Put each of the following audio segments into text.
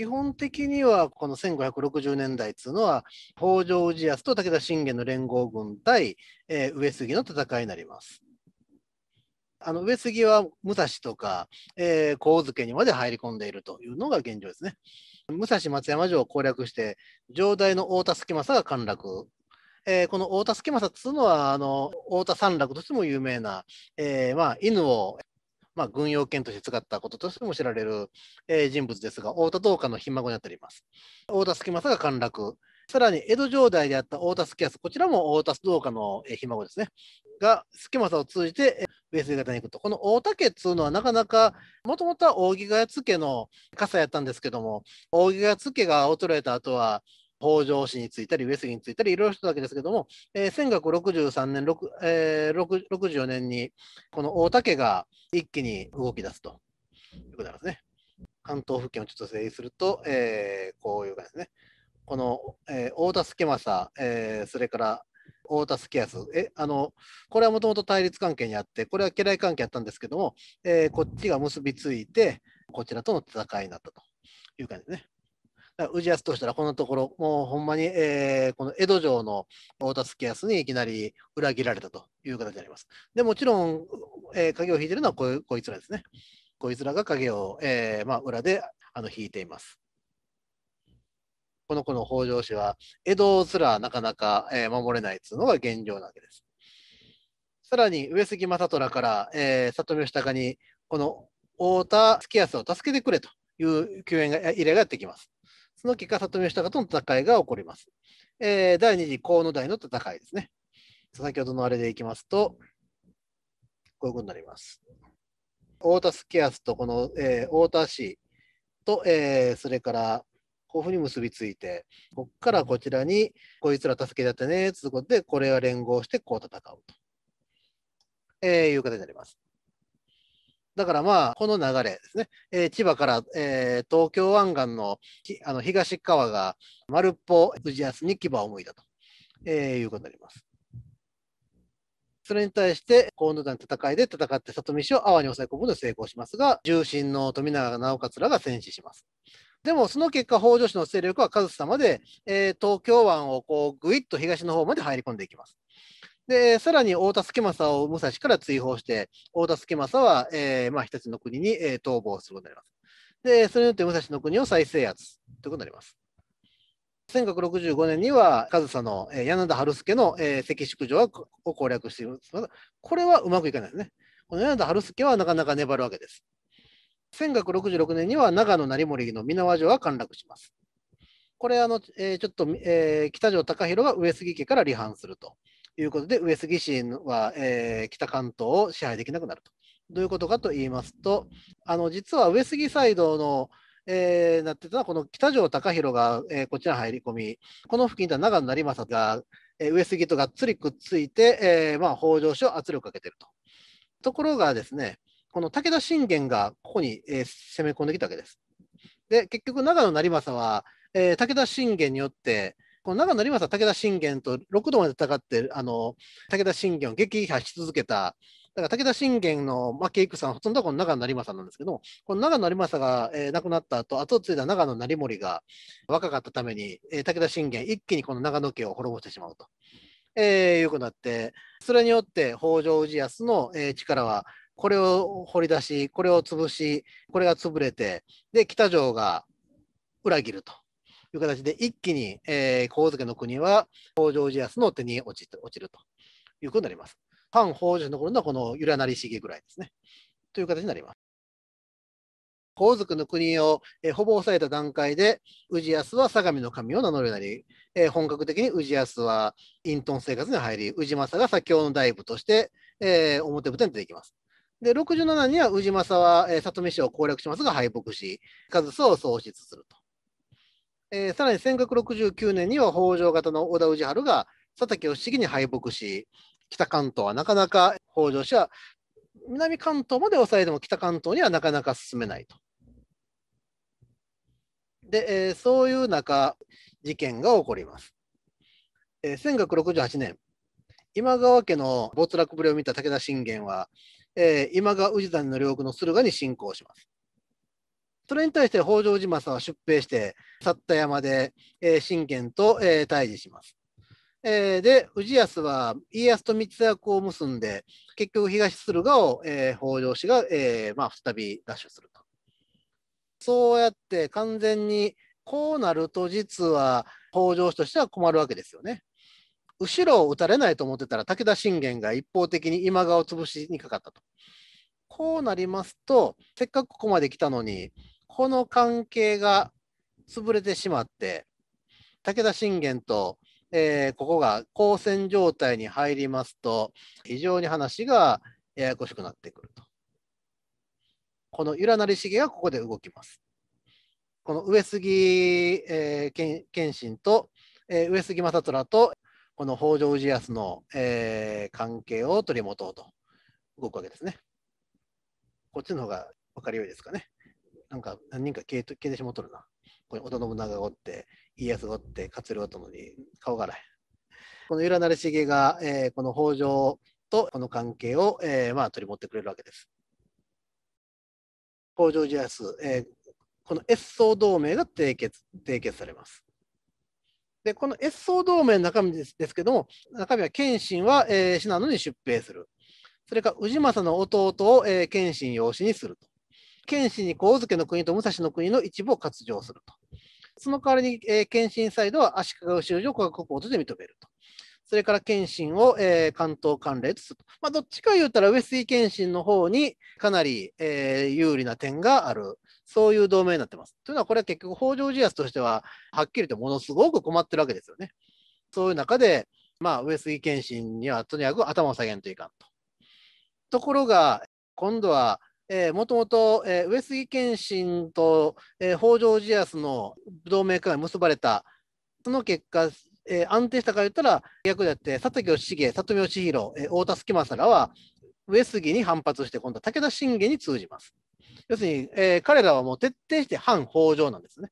基本的にはこの1560年代っていうのは北条氏康と武田信玄の連合軍対、えー、上杉の戦いになります。あの上杉は武蔵とか、えー、神津家にまで入り込んでいるというのが現状ですね。武蔵松山城を攻略して、上代の太田助政が陥落。えー、この太田助政というのはあの太田三落としても有名な、えーまあ、犬をまあ、軍用犬として使ったこととしても知られる、えー、人物ですが、太田道家のひ孫にあたります。太田助政が陥落。さらに江戸城代であった太田助康、こちらも太田道家のひ孫ですね、が助政を通じてえ上杉方に行くと。この大竹っていうのはなかなか、もともとは扇ヶ谷津家の傘やったんですけども、扇ヶ谷津家が衰えた後は、北条氏についたり、上杉についたり、いろいろしたわけですけども、えー、1963年、えー、64年に、この大竹が一気に動き出すということなんですね。関東付近をちょっと整理すると、えー、こういう感じですね。この、えー、大田助政、えー、それから太田助康えあのこれはもともと対立関係にあってこれは家来関係あったんですけども、えー、こっちが結びついてこちらとの戦いになったという感じですね。宇治安としたらこのところ、もうほんまに、えー、この江戸城の太田助康にいきなり裏切られたという形になります。でもちろん、えー、影を引いているのはここいつらですね。こいつらが影を、えーまあ、裏であの引いています。この子の北条氏は江戸すらなかなか、えー、守れないというのが現状なわけです。さらに上杉正虎から、えー、里見義高にこの太田月康を助けてくれという救援が依頼がやってきます。その結果、里吉高との戦いが起こります。えー、第2次河野台の戦いですね。先ほどのあれでいきますと、こういうことになります。太田助康とこの、えー、太田氏と、えー、それからこういうふうに結びついて、こっからこちらに、こいつら助けてってね、ということで、これは連合してこう戦うと、えー、いう形になります。だからまあ、この流れですね、えー、千葉から、えー、東京湾岸のあの東側が丸っぽ藤安に牙を向いたと、えー、いうことになります。それに対して、河野団の戦いで戦って里見氏を阿波に抑え込むのに成功しますが、重臣の富永直勝らが戦死します。でも、その結果、北条氏の勢力は数様で、えー、東京湾をこうぐいっと東の方まで入り込んでいきます。で、さらに太田助政を武蔵から追放して、太田助政は、えー、まあ、一つの国に、えー、逃亡することになります。で、それによって武蔵の国を再制圧ということになります。1965年には、上総の、え柳田春輔の、えー、関宿城を攻略していますが、これはうまくいかないですね。この柳田春輔はなかなか粘るわけです。1966年には長野成森の箕輪城は陥落します。これ、あの、えー、ちょっと、えー、北条高弘が上杉家から離反すると。いうことで、上杉氏は、えー、北関東を支配できなくなると。どういうことかと言いますと、あの実は上杉サイドの、えー、なってたのは、この北条高弘が、えー、こちら入り込み、この付近では長野成政が、えー、上杉とがっつりくっついて、えーまあ、北条氏を圧力かけてると。ところがですね、この武田信玄がここに、えー、攻め込んできたわけです。で、結局、長野成政は、えー、武田信玄によって、この長野龍武田信玄と6度まで戦って、あの武田信玄を撃破し続けた、だから武田信玄の負け戦はほとんどこの長野成政なんですけど、この長野成政が、えー、亡くなった後、後を継いだ長野成盛が若かったために、えー、武田信玄一気にこの長野家を滅ぼしてしまうと、えー、いうことになって、それによって北条氏康の、えー、力はこれを掘り出し、これを潰し、これが潰れて、で、北条が裏切ると。いう形で、一気に、えー、神津家の国は北条氏康の手に落ち落ちるということになります。反北条氏の頃のこの由良成重ぐらいですね。という形になります。皇族の国を、えー、ほぼ抑えた段階で、氏康は相模の神を名乗るようになり、えー、本格的に氏康は隠遁生活に入り、氏政が左京の大部として、えー、表舞台に出てきます。で、67には氏政は、えー、里見氏を攻略しますが敗北し、数数を喪失すると。えー、さらに1569年には北条方の織田氏春が佐竹義重に敗北し、北関東はなかなか北条氏は南関東まで抑えても北関東にはなかなか進めないと。で、えー、そういう中、事件が起こります。えー、1568年、今川家の没落ぶりを見た武田信玄は、えー、今川氏真の領国の駿河に侵攻します。それに対して北条氏政は出兵して、去った山で、えー、信玄と、えー、対峙します。えー、で、氏康は家康と密約を結んで、結局東駿河を、えー、北条氏が、えーまあ、再び奪取すると。そうやって完全にこうなると実は北条氏としては困るわけですよね。後ろを打たれないと思ってたら武田信玄が一方的に今川を潰しにかかったと。こうなりますと、せっかくここまで来たのに、この関係が潰れてしまって、武田信玄と、えー、ここが交戦状態に入りますと、非常に話がややこしくなってくると。この由良成重がここで動きます。この上杉、えー、謙信と、えー、上杉政虎と、この北条氏康の、えー、関係を取り持とうと動くわけですね。こっちの方が分かりよいですかね。なんか何人か消え消てしもとるな。これ織田信長がおって、家康がおって、勝頼おっのに顔がない。この由良成重が、えー、この北条とこの関係を、えーまあ、取り持ってくれるわけです。北条家康、えー、この越宗同盟が締結締結されます。で、この越宗同盟の中身ですですけども、中身は謙信は、えー、信濃に出兵する。それから氏政の弟を、えー、謙信養子にすると。謙信に神津家の国と武蔵の国の一部を割譲すると。その代わりに、えー、謙信サイドは足利義雄を国国王として認めると。それから謙信を、えー、関東関連とすると。まあ、どっちか言うたら、上杉謙信の方にかなり、えー、有利な点がある。そういう同盟になってます。というのは、これは結局、北条氏康としては、はっきりとものすごく困ってるわけですよね。そういう中で、まあ、上杉謙信にはとにかく頭を下げんといかんと。ところが、今度はもともと、上杉謙信と、えー、北条氏康の同盟会が結ばれた、その結果、えー、安定したか言ったら、逆であって、佐竹義重、里見義弘、えー、太田助政らは、上杉に反発して、今度は武田信玄に通じます。要するに、えー、彼らはもう徹底して反北条なんですね。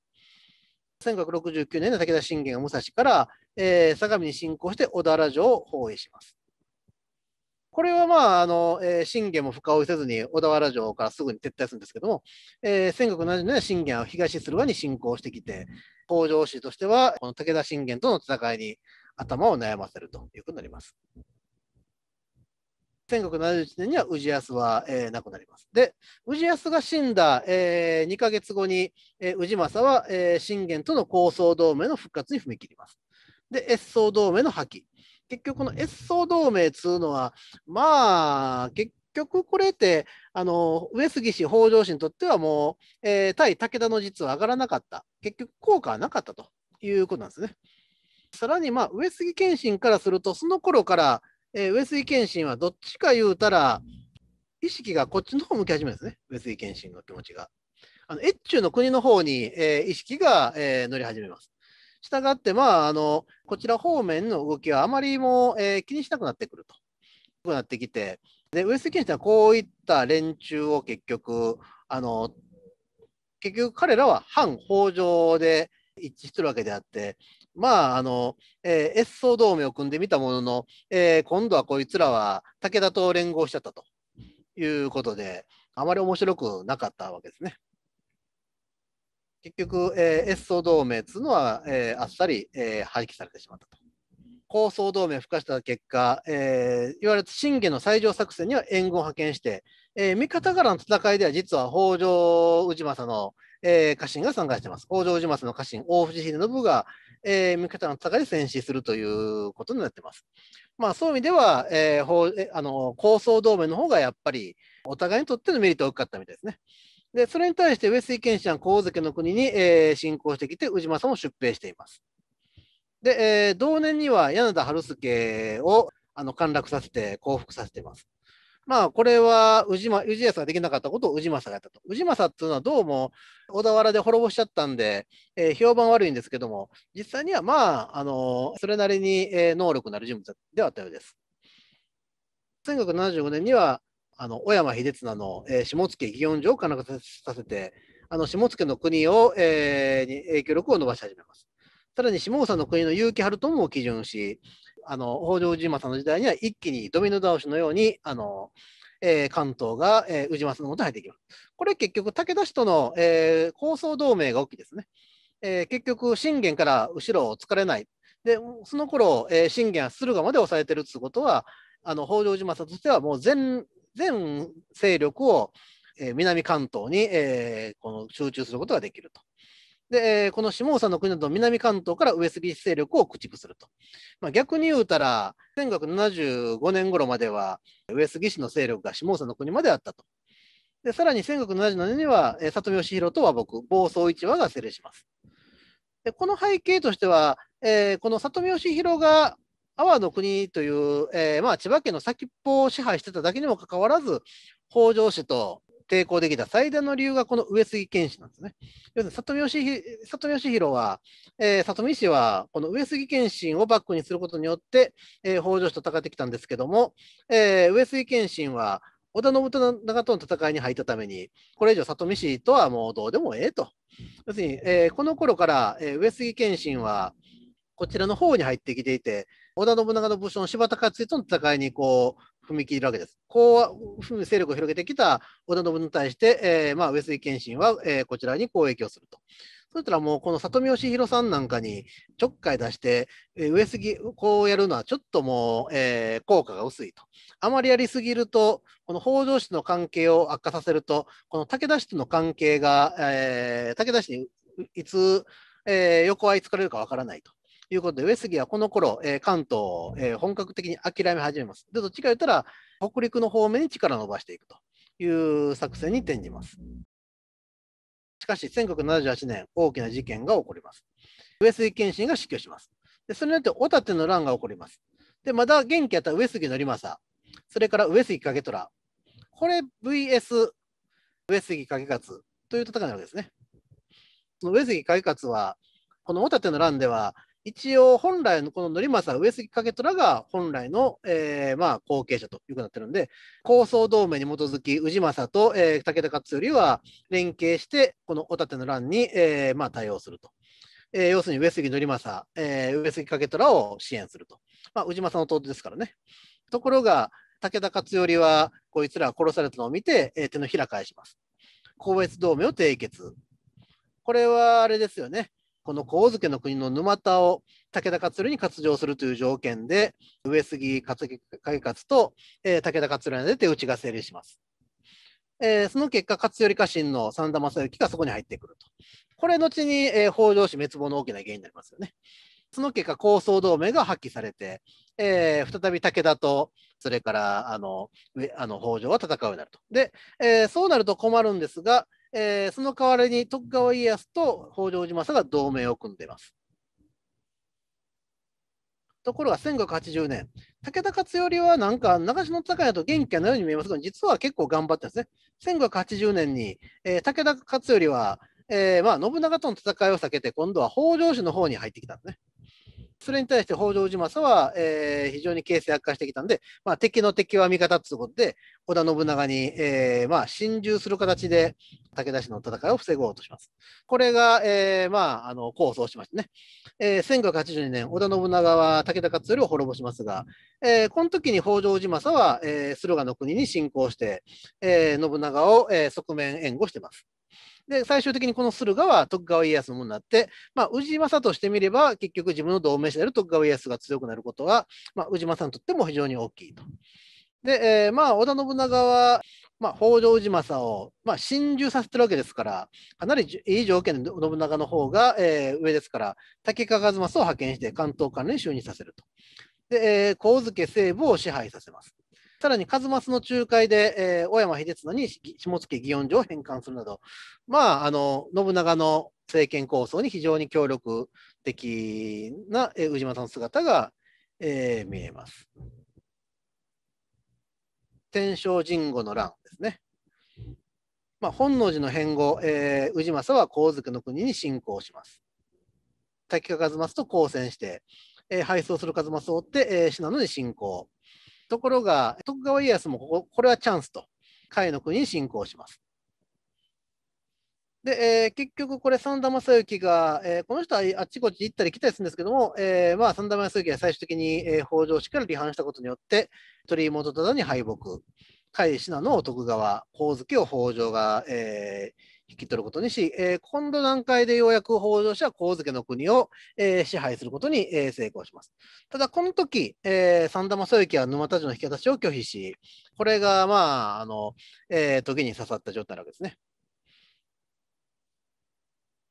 1 5 6 9年の武田信玄が武蔵から、えー、相模に侵攻して小田原城を包囲します。これはまあ、あの、えー、信玄も深追いせずに小田原城からすぐに撤退するんですけども、えー、1570年、信玄は東駿河に侵攻してきて、北条氏としては、この武田信玄との戦いに頭を悩ませるということになります。1571年には氏康は、えー、亡くなります。で、氏康が死んだ、えー、2ヶ月後に、えー、氏政は、えー、信玄との構想同盟の復活に踏み切ります。で、越宗同盟の破棄。結局この越想同盟っつうのは、まあ、結局これって、あの上杉氏、北条氏にとってはもう、えー、対武田の実は上がらなかった、結局効果はなかったということなんですね。さらに、まあ、上杉謙信からすると、その頃から、えー、上杉謙信はどっちか言うたら、意識がこっちの方向き始めるんですね、上杉謙信の気持ちが。あの越中の国の方に、えー、意識が、えー、乗り始めます。したがって、まあ、あのこちら方面の動きはあまりもえー、気にしなくなってくると、なってきて、で上杉ストはこういった連中を結局、あの結局彼らは反北条で一致してるわけであって、まあ、あの、えー、越想同盟を組んでみたものの、えー、今度はこいつらは武田と連合しちゃったということで、あまり面白くなかったわけですね。結局、えー、S 層同盟というのは、えー、あっさり、えー、廃棄されてしまったと。高層同盟を付加した結果、えー、いわゆる信玄の最上作戦には援軍を派遣して、えー、味方からの戦いでは実は北条氏政の、えー、家臣が参加しています。北条氏政の家臣、大藤秀信が、えー、味方の戦いで戦死するということになっています。まあ、そういう意味では、えー、あの高層同盟の方がやっぱりお互いにとってのメリットが大きかったみたいですね。で、それに対して上杉謙信は神関の国に、えー、侵攻してきて、宇治政も出兵しています。で、えー、同年には柳田春助をあの陥落させて、降伏させています。まあ、これは宇治宇治康ができなかったことを宇治政がやったと。宇治政っていうのはどうも小田原で滅ぼしちゃったんで、えー、評判悪いんですけども、実際にはまあ、あのそれなりに、え能力のある人物ではあったようです。1975年にはあの小山秀綱の、えー、下野祇園城を金能させて、あの下野の国を、えー、に影響力を伸ばし始めます。さらに下総の国の結城春友を基準し、あの北条氏政の時代には一気にドミノ倒しのように、あのえー、関東が、えー、宇治政のもとに入っていきます。これ結局武田氏との、えー、構想同盟が大きいですね。えー、結局信玄から後ろを突かれない。でその頃、えー、信玄は駿河まで抑えてるっうことはあの北条氏政としてはもう全全勢力を、え南関東に、えー、この集中することができると。で、この下総の国など南関東から上杉勢力を駆逐すると。まあ、逆に言うたら、1975年頃までは上杉氏の勢力が下総の国まであったと。で、さらに1977年には、え里見義弘と和睦、暴走一和が成立します。で、この背景としては、えー、この里見義弘が阿波の国という、えー、まあ、千葉県の先っぽを支配してただけにもかかわらず、北条氏と抵抗できた最大の理由がこの上杉謙信なんですね。要するに里見義里見義弘は、えー、里見氏はこの上杉謙信をバックにすることによって、えー、北条氏と戦ってきたんですけども、えー、上杉謙信は織田信長との戦いに入ったために、これ以上里見氏とはもうどうでもええと。要するに、えー、この頃から、えー、上杉謙信はこちらの方に入ってきていて、織田信長の武将の柴田勝家との戦いにこう踏み切るわけです。こう勢力を広げてきた織田信長に対して、えー、まあ、上杉謙信は、えー、こちらに攻撃をすると。そしたらもうこの里見義弘さんなんかにちょっかい出して、え上杉こうやるのはちょっともう、えー、効果が薄いと。あまりやりすぎると、この北条氏の関係を悪化させると、この武田氏との関係が、えー、武田氏にいつ、えー、横はいつかれるかわからないと。いうことで、上杉はこの頃、えー、関東、えー、本格的に諦め始めます。で、どっちか言ったら、北陸の方面に力を伸ばしていくという作戦に転じます。しかし、1978年、大きな事件が起こります。上杉謙信が死去します。でそれによって、小立の乱が起こります。で、まだ元気やった上杉頼政、それから上杉景虎、これ VS 上杉景勝という戦いなわけですね。上杉景勝は、この小立の乱では、一応本来のこの則政、上杉景虎が本来の、えー、まあ後継者というになってるんで、構想同盟に基づき、氏政と、えー、武田勝頼は連携して、この御盾の乱に、えー、まあ対応すると。えー、要するに上杉則政、えー、上杉景虎を支援すると。まあ、氏政の弟ですからね。ところが、武田勝頼は、こいつら殺されたのを見て、えー、手のひら返します。公別同盟を締結。これはあれですよね。この神漬の国の沼田を武田勝頼に割譲するという条件で、上杉勝景勝と、えー、武田勝頼で手打ちが成立します。えー、その結果、勝頼家臣の三田正幸がそこに入ってくると。これ、後に、えー、北条氏滅亡の大きな原因になりますよね。その結果、高層同盟が発揮されて、えー、再び武田と、それからあのあの北条は戦うようになると。で、えー、そうなると困るんですが、えー、その代わりに徳川家康と北条氏政が同盟を組んでいます。ところが1580年、武田勝頼はなんか長篠の戦いだと元気なように見えますが、実は結構頑張ってるんですね。1580年に、えー、武田勝頼は、えー、まあ、信長との戦いを避けて、今度は北条氏の方に入ってきたんですね。それに対して北条氏政は、えー、非常に形勢悪化してきたんで、まあ、敵の敵は味方ということで、織田信長に、えーまあ、侵入する形で武田氏の戦いを防ごうとします。これが、えーまあ、あの構想しましてね、えー、1582年、織田信長は武田勝頼を滅ぼしますが、えー、この時に北条氏政は、えー、駿河の国に侵攻して、えー、信長を、えー、側面援護しています。で、最終的にこの駿河は徳川家康のものになって、まあ、宇治政としてみれば、結局自分の同盟者である徳川家康が強くなることは、まあ、宇治政にとっても非常に大きいと。で、えー、まあ、織田信長は、まあ、北条氏政を、まあ、心中させてるわけですから、かなりいい条件で信長の方が、えー、上ですから、竹一政を派遣して関東関連就任させると。で、えー、上野西部を支配させます。さらに数松の仲介で、えー、小山秀綱に下野祇園城を返還するなど、まあ、あの信長の政権構想に非常に協力的な、えー、宇治政の姿が、えー、見えます。天正神後の乱ですね。まあ、本能寺の変後、えー、宇治政は神月の国に侵攻します。滝川一政と交戦して、えー、敗走する数正を追って、えー、信濃に侵攻。ところが、徳川家康もこここれはチャンスと、甲斐の国に侵攻します。で、えー、結局、これ、三田正幸が、えー、この人はあっちこっち行ったり来たりするんですけども、えーまあ、三田正幸が最終的に、えー、北条氏から離反したことによって、鳥居元忠に敗北、甲斐信濃を徳川、光月を北条が、えー、引き取ることにし、えー、今度段階でようやく北条氏は神月の国を、えー、支配することに、えー、成功します。ただ、この時、えー、三田正幸は沼田城の引き渡しを拒否し、これが、まあ、あの、えー、時に刺さった状態なわけですね。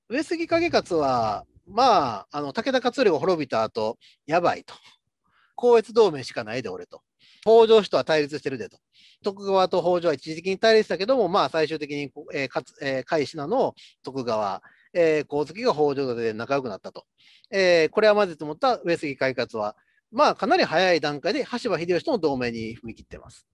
上杉景勝は、まあ、あの武田勝頼が滅びた後、やばいと。光悦同盟しかないで、俺と。北条氏とは対立してるでと。徳川と北条は一時的に対立したけども、まあ、最終的に、えーかつえー、甲斐信の徳川、えー、光月が北条で仲良くなったと。えー、これはまずと思った上杉開発は、まあ、かなり早い段階で羽柴秀吉との同盟に踏み切ってます。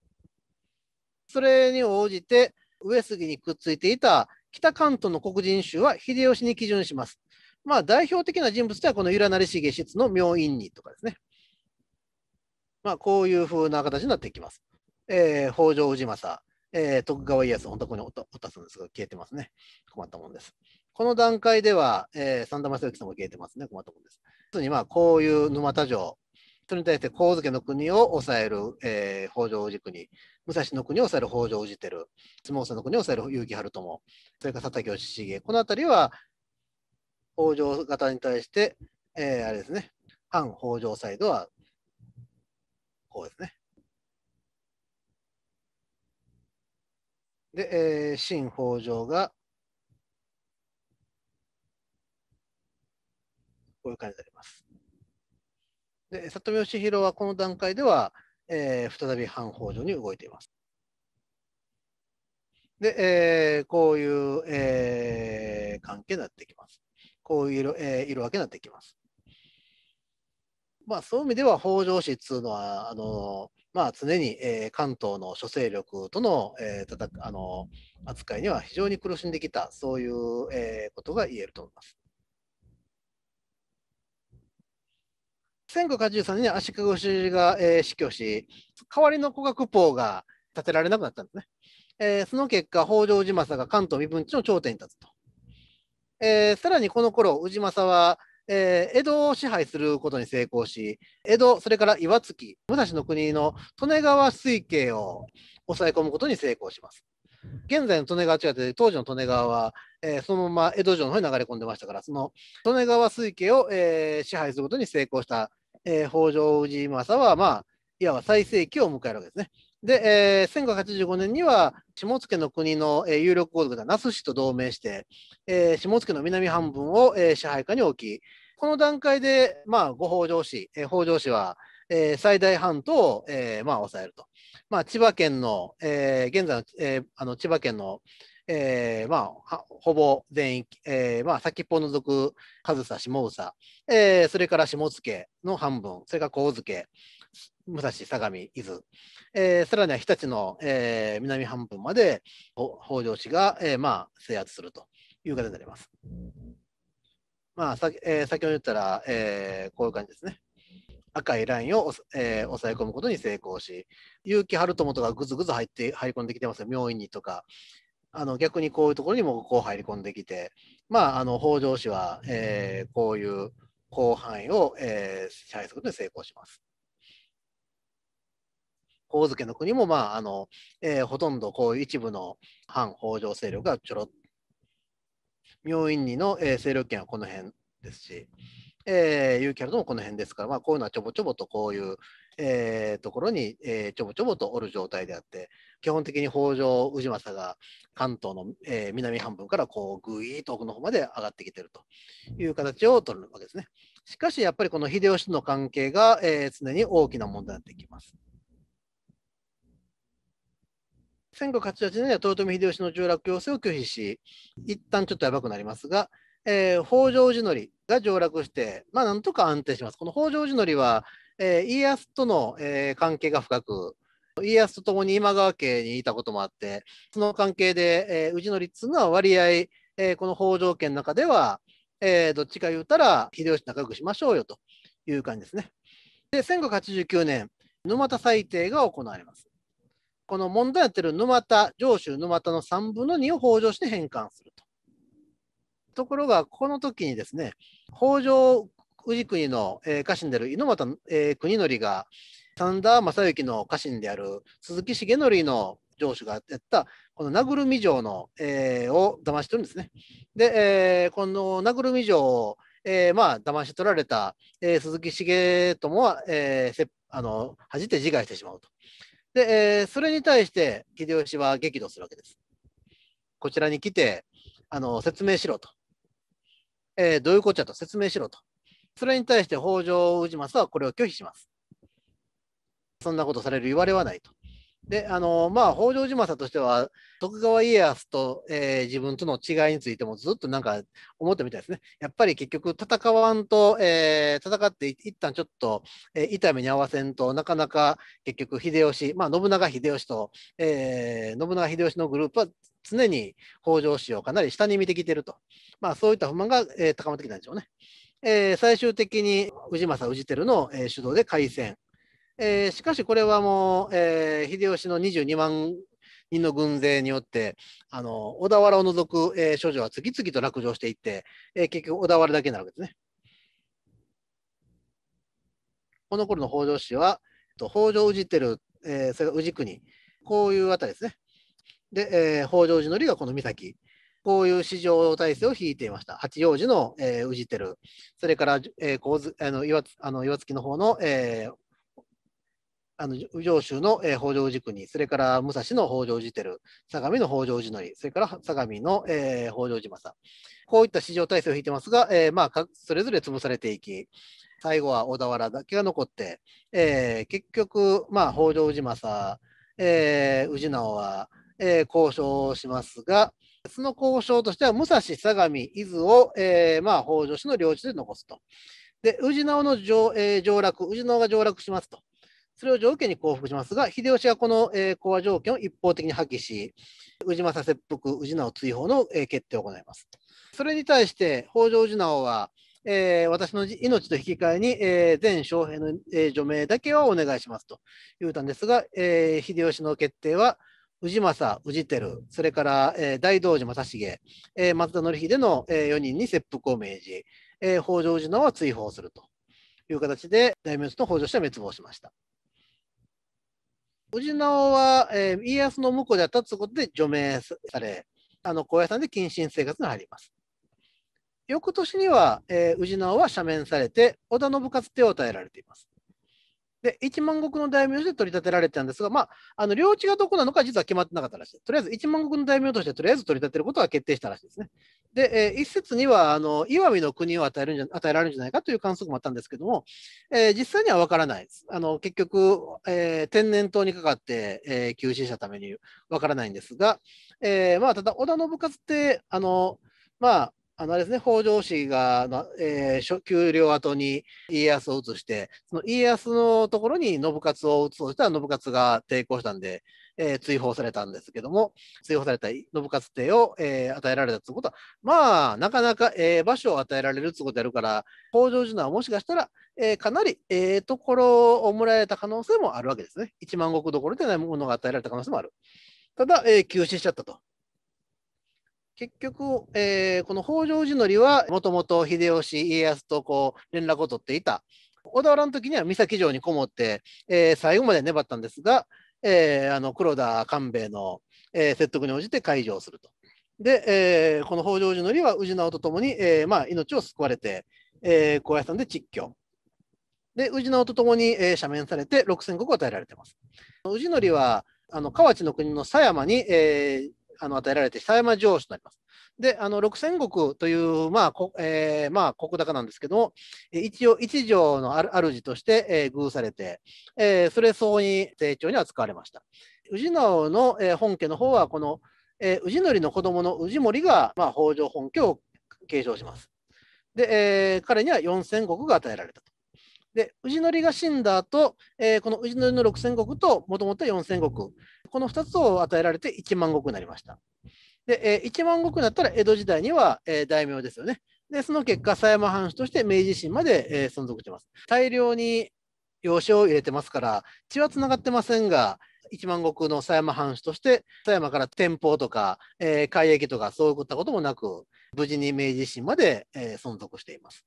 それに応じて、上杉にくっついていた北関東の黒人衆は秀吉に基準します。まあ、代表的な人物ではこの由良成重室の明院にとかですね。まあ、こういう風な形になっていきます。えー、北条氏政、えー、徳川家康、本当ここにおったすんですが、消えてますね。困ったもんです。この段階では、えー、三田正幸さんも消えてますね。困ったもんです。つり、まあ、こういう沼田城、それに対して神津家の国を抑える、えー、北条氏国、武蔵の国を抑える北条氏輝、相撲さんの国を抑える結城春友、それから佐竹義重、この辺りは北条方に対して、えー、あれですね、反北条サイドは方ですね。で、えー、新北条が、こういう感じになります。で、里見義弘はこの段階では、えー、再び反北条に動いています。で、えー、こういう、えー、関係になってきます。こういう色,、えー、色分けになってきます。まあ、そういう意味では北条氏っていうのはあの、まあ、常に、えー、関東の諸勢力との,、えー、あの扱いには非常に苦しんできたそういう、えー、ことが言えると思います。1983年に足利氏が、えー、死去し代わりの古学法が建てられなくなったんですね。えー、その結果北条氏政が関東身分地の頂点に立つと。えー、さらにこの頃氏政はえー、江戸を支配することに成功し、江戸、それから岩槻、武蔵の国の利根川水系を抑え込むことに成功します。現在の利根川違って、当時の利根川は、えー、そのまま江戸城の方に流れ込んでましたから、その利根川水系を、えー、支配することに成功した、えー、北条氏政は、まあ、いわば最盛期を迎えるわけですね。で、えー、1585年には下野の国の、えー、有力豪族だ那須氏と同盟して、えー、下野の南半分を、えー、支配下に置き、この段階で、まあ、五北条氏、えー、北条氏は、えー、最大半島を、えーまあ、抑えると。まあ、千葉県の、えー、現在の,、えー、あの千葉県の、えーまあ、ほぼ全域、えーまあ、先っぽを除く上総下総、えー、それから下野の半分、それから神津家、武蔵、相模、伊豆、えー、さらには日立の、えー、南半分まで北条氏が、えーまあ、制圧するという形になります。まあさえー、先ほど言ったら、えー、こういう感じですね。赤いラインを、えー、抑え込むことに成功し、結城春友とかぐずぐず入って入り込んできてますよ、病院にとか、あの逆にこういうところにもこう入り込んできて、まあ、あの北条氏は、えー、こういう広範囲を、えー、支配することに成功します。大家の国も、まああのえー、ほとんどこう一部の反北条勢力がちょろっ明院にの、えー、勢力圏はこの辺ですし、えー、ユーキャルドもこの辺ですから、まあ、こういうのはちょぼちょぼとこういう、えー、ところに、えー、ちょぼちょぼとおる状態であって基本的に北条氏政が関東の、えー、南半分からこうぐいーと奥の方まで上がってきてるという形を取るわけですね。しかしやっぱりこの秀吉の関係が、えー、常に大きな問題になってきます。1588年には豊臣秀吉の上洛要請を拒否し、一旦ちょっとやばくなりますが、えー、北条氏則が上洛して、まあ、なんとか安定します。この北条氏則は、えー、家康との、えー、関係が深く、家康と共に今川家にいたこともあって、その関係で、えー、氏則っていうのは割合、えー、この北条家の中では、えー、どっちか言うたら秀吉仲良くしましょうよという感じですね。で、1589年、沼田裁定が行われます。この問題やってる沼田、上州沼田の3分の2を北条氏に返還すると。ところが、この時にですね、北条氏国の、えー、家臣である猪俣、えー、国則が、三田正幸の家臣である鈴木重則の上司がやった、この名ぐるみ城の、えー、を騙し取るんですね。で、えー、この名ぐるみ城を、えー、まあ、騙し取られた、えー、鈴木重友は、えー、あの恥じて自害してしまうと。で、えー、それに対して秀吉は激怒するわけです。こちらに来て、あの説明しろと、えー、どういうこっちゃと説明しろと。それに対して北条氏政はこれを拒否します。そんなことされる言われはないと。で、あの、まあ、北条島さんとしては、徳川家康と、えー、自分との違いについてもずっとなんか思ってみたいですね。やっぱり結局戦わんと、えー、戦って一旦ちょっと、えー、痛みに合わせんとなかなか結局秀吉、まあ、信長秀吉と、えー、信長秀吉のグループは常に北条氏をかなり下に見てきてると。まあ、そういった不満が、えー、高まってきたんでしょうね。えー、最終的に宇治政宇治照の、えー、主導で開戦。えー、しかしこれはもう、えー、秀吉の22万人の軍勢によってあの小田原を除く、えー、諸女は次々と落城していって、えー、結局小田原だけになるわけですね。この頃の北条氏は北条氏てる、えー、それが氏国こういうあたりですね。で、えー、北条氏のりがこの岬。こういう市場体制を引いていました。八王子の、えー、宇治テそれから、えー、こうずあの岩あの岩槻の方の、えー、あの上州の、えー、北条寺国、それから武蔵の北条寺照、相模の北条寺則、それから相模の、えー、北条寺政。こういった市場体制を引いてますが、えー、まあ、それぞれ潰されていき、最後は小田原だけが残って、えー、結局、まあ、北条寺政、え宇治直は、え交渉をしますが、その交渉としては、武蔵、相模、伊豆を、えまあ、北条氏の領地で残すと。で、宇治直の上、え上洛、宇治直が上洛しますと。それを条件に降伏しますが、秀吉がこの、えー、講和条件を一方的に破棄し、宇治政切腹、宇治直追放の、えー、決定を行います。それに対して、北条氏直は、えー、私の命と引き換えに、えー、全将兵の、えー、除名だけはお願いしますと言うたんですが、えー、秀吉の決定は、氏政、氏輝、それから、えー、大道寺正成、えー、松田紀秀の、えー、4人に切腹を命じ、えー、北条氏直は追放するという形で、大名と北条氏は滅亡しました。氏直は、えー、家康の婿であったということで除名され、あの高野山で謹慎生活が入ります。翌年には、えー、氏直は赦免されて、織田信勝手を与えられています。で、一万石の大名として取り立てられてたんですが、まあ、あの領地がどこなのか実は決まってなかったらしい。とりあえず一万石の大名としてとりあえず取り立てることは決定したらしいですね。で、えー、一説にはあの石見の国を与えるんじゃ与えられるんじゃないかという観測もあったんですけども、えー、実際には分からないです。あの結局、えー、天然痘にかかって、えー、急したために分からないんですが、えーまあ、ただ織田信勝ってあの、まあ、あのあれですね、北条氏が、えー、給料後に家康を移して、その家康のところに信勝を移そうしたら信勝が抵抗したんで、えー、追放されたんですけども、追放された信勝邸を、えー、与えられたということは、まあ、なかなか、えー、場所を与えられるいうことやるから、北条氏のはもしかしたら、えー、かなり、ええー、ところをもらえた可能性もあるわけですね。1万石どころでないものが与えられた可能性もある。ただ、えー、休止しちゃったと。結局、えー、この北条氏りはもともと秀吉家康とこう連絡を取っていた小田原の時には三崎城にこもって、えー、最後まで粘ったんですが、えー、あの黒田官兵衛の、えー、説得に応じて解除をすると。で、えー、この北条氏りは氏直とともに、えーまあ、命を救われて、えー、高野山で蟄居。で、氏直とともに、えー、赦免されて6000石を与えられています。氏りはあの河内の国の狭山に、えー、あの与えられて、久山城主となります。で、あの六千石という、まあこえー、まあ、国高なんですけども、一応、一条のある主として、えー、偶されて、えー、それ相応に成長に扱われました。氏直の、えー、本家の方は、この、えー、氏則の子供の宇治森が、まあ、北条本家を継承します。で、えー、彼には四千石が与えられたと。で、氏則が死んだ後、えー、この宇氏則の六千石と、もともと四千石、この2つを与えられて1万石になりました。で、えー、1万石になったら江戸時代には、えー、大名ですよね。で、その結果、狭山藩主として明治維新まで、えー、存続してます。大量に養子を入れてますから、血はつながってませんが、1万石の狭山藩主として、狭山から天保とか、えー、海域とか、そういったこともなく、無事に明治維新まで、えー、存続しています。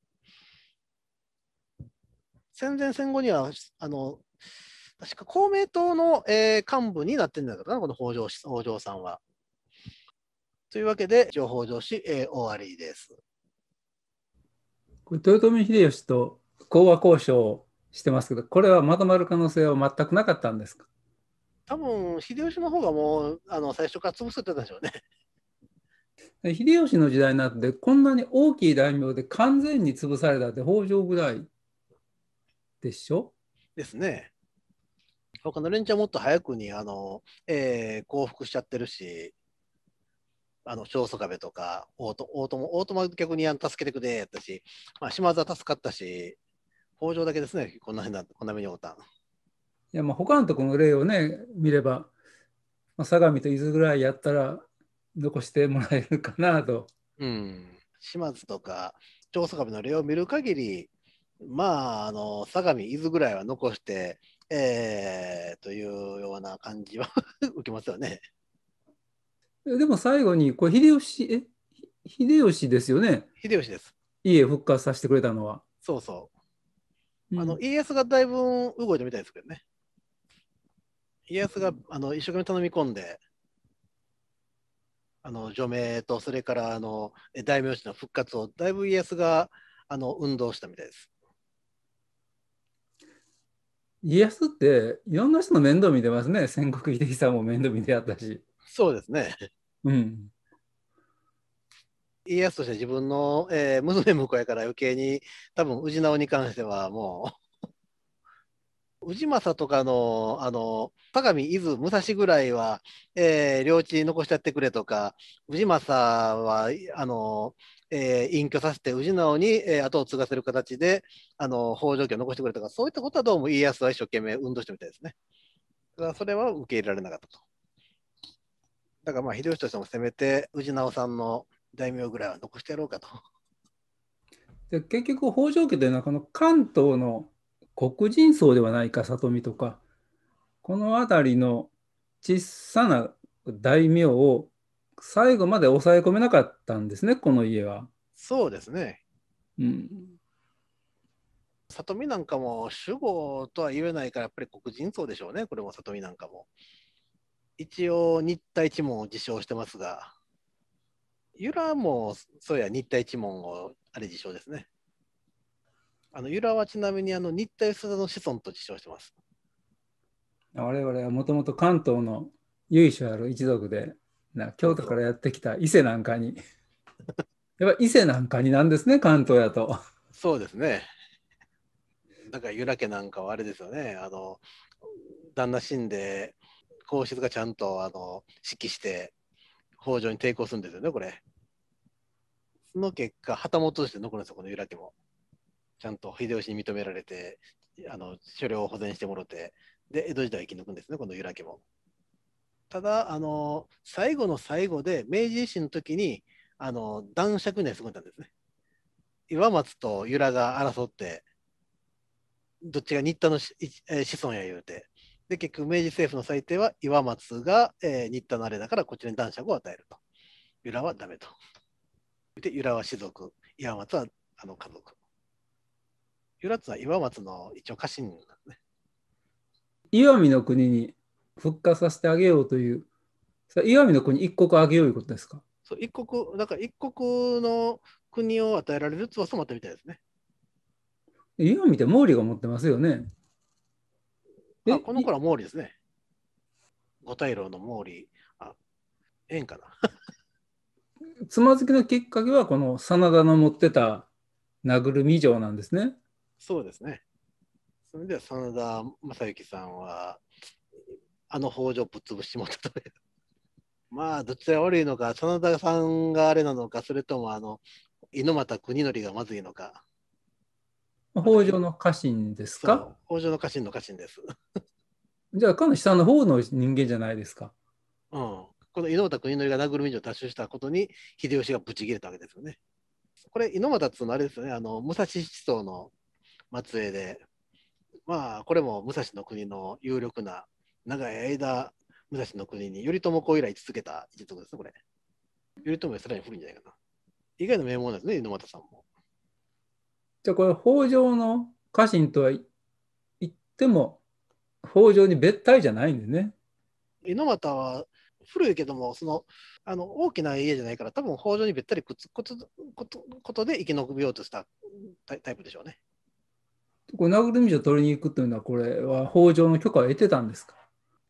戦前戦後には、あの、確か公明党の、えー、幹部になってるんだからな、この北条北条さんは。というわけで、情報上司、えー、終わりです。豊臣秀吉と講和交渉をしてますけど、これはまとまる可能性は全くなかったんですか多分秀吉の方がもうあの最初から潰せてたでしょうね。秀吉の時代になってこんなに大きい大名で完全に潰されたって北条ぐらいでしょですね。他の連中はもっと早くにあの、えー、降伏しちゃってるし、あの小曽壁とか大友、大友逆にあの助けてくれやったし、まあ、島津は助かったし、北条だけですね、こんな変なこんな目に遭ったん。いや、まあ他のところの例をね、見れば、まあ、相模と伊豆ぐらいやったら残してもらえるかなと。うん、島津とか長宗我部の例を見る限り、まあ、あの相模、伊豆ぐらいは残して、えー、というような感じは 受けますよね。でも最後に、これ秀吉、え秀吉ですよね。秀吉です。家復活させてくれたのは。そうそう。あの、うん、家康がだいぶ動いたみたいですけどね。家康があの一生懸命頼み込んで、あの除名と、それからあの大名氏の復活を、だいぶ家康があの運動したみたいです。家康っていろんな人の面倒見てますね戦国秀樹さんも面倒見てやったしそうですねうん家康として自分の、えー、娘婿やから余計に多分氏直に関してはもう氏 政とかのあの高見伊豆武蔵ぐらいは、えー、領地残しちゃってくれとか氏政はあのえー、隠居させて宇直に、えー、後を継がせる形であの北条家を残してくれたかそういったことはどうも家康は一生懸命運動してみたいですね。だからそれは受け入れられなかったと。だからまあ秀吉としてもせめて治直さんの大名ぐらいは残してやろうかと。で結局北条家というのはこの関東の黒人層ではないか里見とかこの辺りの小さな大名を最後まで抑え込めなかったんですね、この家は。そうですね。うん。里見なんかも主語とは言えないから、やっぱり黒人層でしょうね、これも里見なんかも。一応、日体一門を自称してますが、由良もそうや、日体一門をあれ自称ですね。あの由良はちなみにあの日体須田の子孫と自称してます。我々はもともと関東の由緒ある一族で、な京都からやってきた伊勢なんかに。やっぱ伊勢なんかになんですね、関東やと。そうですね。なんか由良家なんかはあれですよね、あの旦那死んで、皇室がちゃんとあの指揮して、北条に抵抗するんですよね、これ。その結果、旗本として残るんですよ、この由良家も。ちゃんと秀吉に認められて、あの所領を保全してもろて、で、江戸時代を生き抜くんですね、この由良家も。ただ、あの最後の最後で明治維新の時にあの男爵にはすごいたんですね。岩松と由良が争って、どっちが新田の子孫や言うて、で結局明治政府の最低は岩松が、えー、新田のあれだからこちらに男爵を与えると。由良はダメと。で、由良は士族、岩松はあの家族。由良は岩松の一応家臣なんですね。石見の国に復活させてあげようという、石見の国一国あげよういうことですかそう一国、だから一国の国を与えられる翼もあったみたいですね。石見って毛利が持ってますよね。あこの頃は毛利ですね。五大老の毛利。あ、えかな。つまずきのきっかけはこの真田の持ってた名ぐるみ城なんですね。そうですね。それでは真田正幸さんはあの北条ぶっ潰しもらったと。まあ、どっちが悪いのか、真田さんがあれなのか、それとも、あの、猪俣国則がまずいのか。北条の家臣ですか北条の家臣の家臣です。じゃあ、かの下の方の人間じゃないですか。うん。この猪俣国則が名ぐるみ城を脱出したことに、秀吉がぶち切れたわけですよね。これ、猪俣っつうのはあれですよね、あの、武蔵思想の末裔で、まあ、これも武蔵の国の有力な長い間、武蔵の国に頼朝公以来続けた一族ですね、これ。頼朝はさらに古いんじゃないかな。以外の名門なんですね、猪俣さんも。じゃあ、これ、北条の家臣とは言っても、北条に別体じゃないんでね。猪俣は古いけども、そのあの大きな家じゃないから、多分北条にべったりくっつくことことことで生き延びようとしたタイプでしょうね。これ、殴古道を取りに行くというのは、これは北条の許可を得てたんですか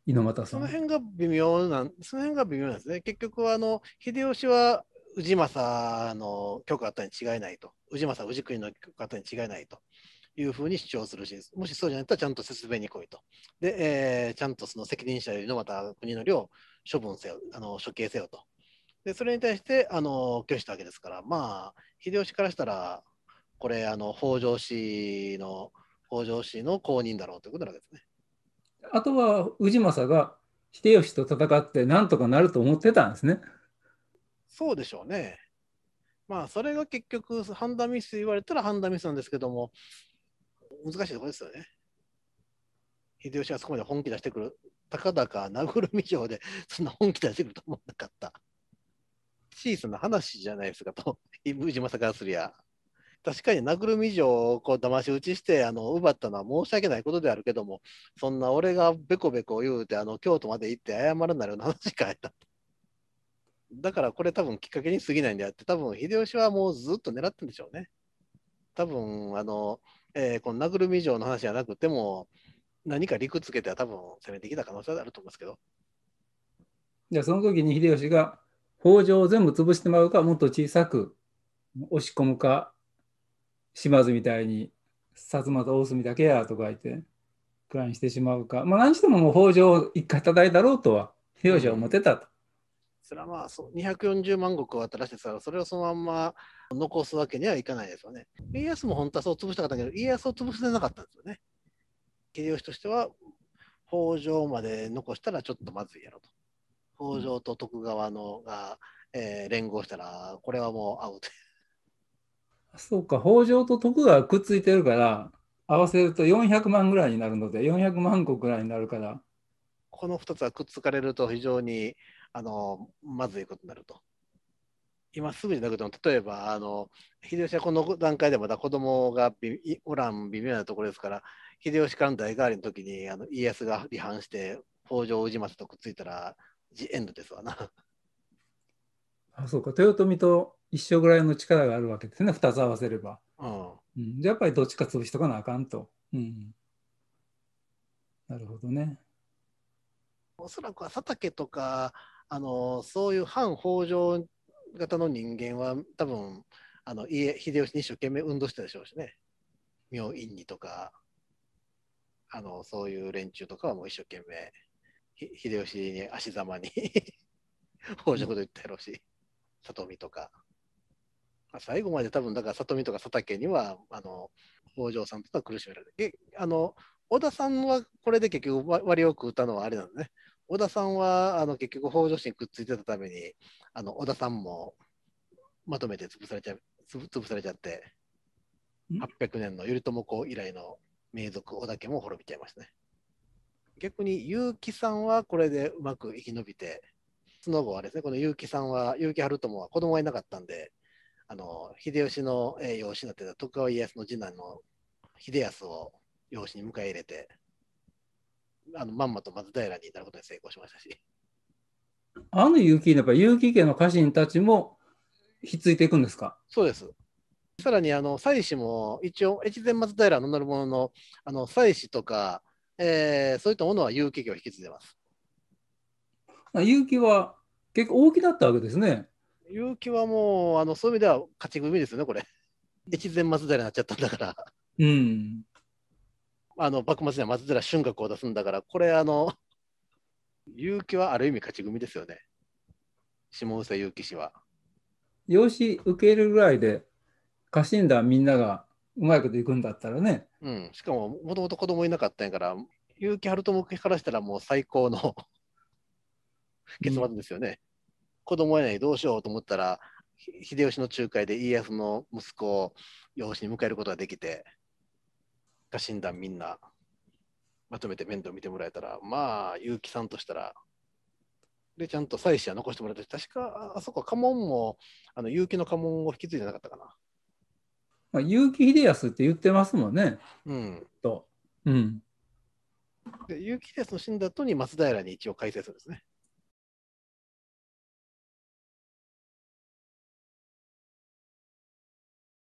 猪俣さん。その辺が微妙なん、その辺が微妙なんですね。結局あの秀吉は氏政の許可あったに違いないと、氏政氏国の許可あったに違いないと。いうふうに主張するし、もしそうじゃないとちゃんと説明に来いと。で、えー、ちゃんとその責任者よりのまた国の量を処分せよ、あの処刑せよと。で、それに対してあの拒否したわけですから、まあ、秀吉からしたら、これ、あの北条氏の北条氏の公認だろうということなわけですね。あとは氏政が秀吉と戦ってなんとかなると思ってたんですね。そうでしょうね。まあそれが結局判断ミス言われたら判断ミスなんですけども難しいところですよね。秀吉はそこまで本気出してくる。たかだか殴るみ城でそんな本気出してくると思わなかった。小さな話じゃないですかと、氏政からすりゃ。確かに殴るみ城をこう騙し討ちしてあの奪ったのは申し訳ないことであるけどもそんな俺がべこべこ言うてあの京都まで行って謝らないような話かやっただからこれ多分きっかけに過ぎないんであって多分秀吉はもうずっと狙ってんでしょうね多分あの、えー、この殴るみ城の話じゃなくても何か理屈つけては多分攻めてきた可能性があると思うんですけどじゃあその時に秀吉が北条を全部潰してもらうかもっと小さく押し込むか島津みたいに薩摩と大隅だけやとか言ってくらいにしてしまうか、まあ、何してももう北条を一回叩いたろうとは秀吉は思ってたと。それはまあそう240万石を渡らせてたらそれをそのまんま残すわけにはいかないですよね。家康も本当はそう潰したかったけど家康を潰せなかったんですよね。秀吉としては北条まで残したらちょっとまずいやろと。北条と徳川のが、えー、連合したらこれはもうアウトそうか、北条と徳がくっついてるから、合わせると400万ぐらいになるので、400万個ぐらいになるから。この2つはくっつかれると非常にあのまずいことになると。今すぐじゃなくても、例えばあの秀吉はこの段階でまだ子供がおらん微妙なところですから、秀吉からの代替わりの時にあの家康が離反して、北条氏政とくっついたら、ジエンドですわな。あそうか、豊臣と一緒ぐらいの力があるわけですね二つ合わせれば。うん、じゃあやっぱりどっちか潰しとかなあかんと。うん、なるほどね。おそらくは佐竹とかあのそういう反北条型の人間は多分あの家秀吉に一生懸命運動したでしょうしね明院にとかあのそういう連中とかはもう一生懸命秀吉に足ざまに北条こと言ったやろうし里見とか。最後まで多分だから里見とか佐竹にはあの北条さんとか苦しめられてあの小田さんはこれで結局割を食うたのはあれなのね小田さんはあの結局北条氏にくっついてたためにあの小田さんもまとめて潰されちゃ潰されちゃって800年の頼朝公以来の名族織田家も滅びちゃいますね逆に結城さんはこれでうまく生き延びてその後はですねこの結城さんは結城晴友は子供がいなかったんであの秀吉の養子になってた徳川家康の次男の秀康を養子に迎え入れて、あのまんまと松平になることに成功しましたし。あの結城やっぱ結城家の家臣たちもひっついていくんですかそうです。さらにあの妻子も一応越前松平の乗るもののあの妻子とか、えー、そういったものは結城家を引き継いでます。結城は結構大きだったわけですね。結城はもう、あのそういう意味では勝ち組ですよね、これ。越前松平になっちゃったんだから。うん。あの幕末には松寺春閣を出すんだから、これ、あの、結城はある意味勝ち組ですよね。下総結城氏は。養子受けるぐらいで、家臣団みんながうまいこといくんだったらね。うん、しかも、もともと子供いなかったんやから、結城春友家からしたらもう最高の 結末ですよね。子供やないどうしようと思ったら秀吉の仲介で家康の息子を養子に迎えることができて家臣団みんなまとめて面倒見てもらえたらまあ結城さんとしたらでちゃんと妻子は残してもらって確かあそこ家紋もあの結城の家紋を引き継いでなかったかな。まあ、結城秀康って言ってますもんね。うん。と。うん。で結城秀康の死んだ後に松平に一応改正するんですね。